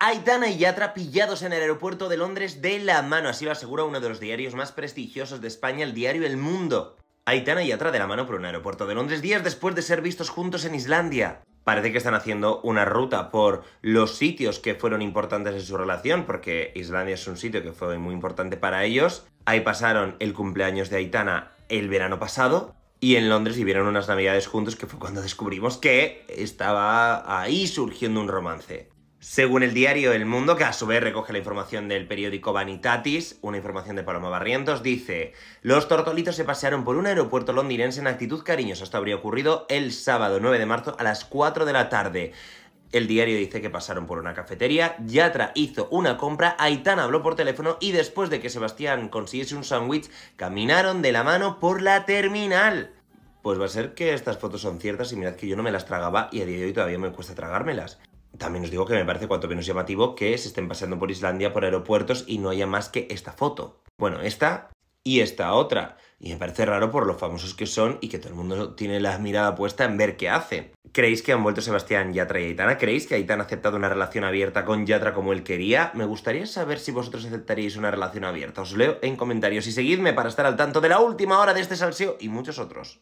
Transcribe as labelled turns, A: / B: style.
A: Aitana y Yatra pillados en el aeropuerto de Londres de la mano, así lo asegura uno de los diarios más prestigiosos de España, el diario El Mundo. Aitana y Yatra de la mano por un aeropuerto de Londres días después de ser vistos juntos en Islandia. Parece que están haciendo una ruta por los sitios que fueron importantes en su relación, porque Islandia es un sitio que fue muy importante para ellos. Ahí pasaron el cumpleaños de Aitana el verano pasado, y en Londres vivieron unas navidades juntos que fue cuando descubrimos que estaba ahí surgiendo un romance. Según el diario El Mundo, que a su vez recoge la información del periódico Vanitatis, una información de Paloma Barrientos, dice: Los tortolitos se pasearon por un aeropuerto londinense en actitud cariñosa. Esto habría ocurrido el sábado 9 de marzo a las 4 de la tarde. El diario dice que pasaron por una cafetería, Yatra hizo una compra, Aitana habló por teléfono y después de que Sebastián consiguiese un sándwich, caminaron de la mano por la terminal. Pues va a ser que estas fotos son ciertas y mirad que yo no me las tragaba y a día de hoy todavía me cuesta tragármelas. También os digo que me parece cuanto menos llamativo que se estén paseando por Islandia, por aeropuertos y no haya más que esta foto. Bueno, esta y esta otra. Y me parece raro por lo famosos que son y que todo el mundo tiene la mirada puesta en ver qué hace. ¿Creéis que han vuelto Sebastián Yatra y Aitana? ¿Creéis que Aitana ha aceptado una relación abierta con Yatra como él quería? Me gustaría saber si vosotros aceptaríais una relación abierta. Os leo en comentarios y seguidme para estar al tanto de la última hora de este salseo y muchos otros.